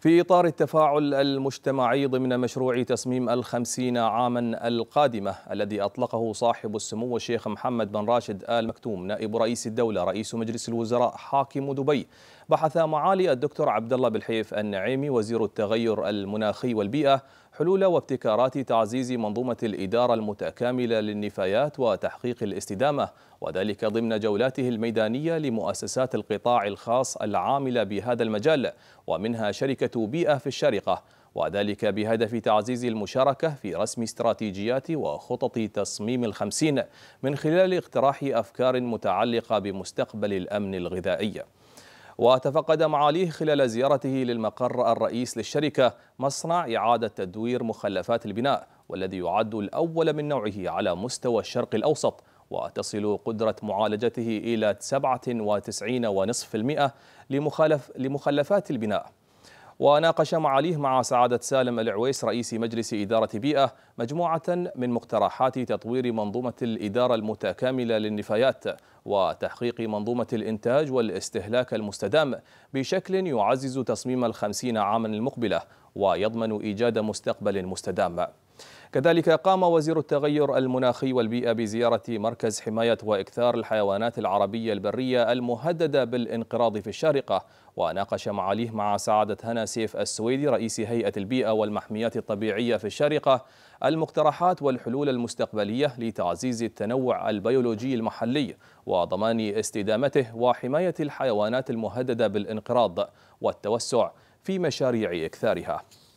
في إطار التفاعل المجتمعي ضمن مشروع تصميم الخمسين عاما القادمة الذي أطلقه صاحب السمو الشيخ محمد بن راشد آل مكتوم نائب رئيس الدولة رئيس مجلس الوزراء حاكم دبي بحث معالي الدكتور عبد الله بالحيف النعيمي وزير التغير المناخي والبيئة حلول وابتكارات تعزيز منظومة الإدارة المتكاملة للنفايات وتحقيق الاستدامة وذلك ضمن جولاته الميدانية لمؤسسات القطاع الخاص العاملة بهذا المجال ومنها شركة بيئة في الشارقة وذلك بهدف تعزيز المشاركة في رسم استراتيجيات وخطط تصميم الخمسين من خلال اقتراح أفكار متعلقة بمستقبل الأمن الغذائي وتفقد معاليه خلال زيارته للمقر الرئيس للشركة مصنع إعادة تدوير مخلفات البناء والذي يعد الأول من نوعه على مستوى الشرق الأوسط وتصل قدرة معالجته إلى 97.5% لمخلفات البناء وناقش معاليه مع سعادة سالم العويس رئيس مجلس إدارة بيئة مجموعة من مقترحات تطوير منظومة الإدارة المتكاملة للنفايات وتحقيق منظومة الإنتاج والاستهلاك المستدام بشكل يعزز تصميم الخمسين عاما المقبلة ويضمن إيجاد مستقبل مستدام كذلك قام وزير التغير المناخي والبيئة بزيارة مركز حماية وإكثار الحيوانات العربية البرية المهددة بالانقراض في الشارقة وناقش معاليه مع سعادة هنا سيف السويدي رئيس هيئة البيئة والمحميات الطبيعية في الشارقة المقترحات والحلول المستقبلية لتعزيز التنوع البيولوجي المحلي وضمان استدامته وحماية الحيوانات المهددة بالانقراض والتوسع في مشاريع إكثارها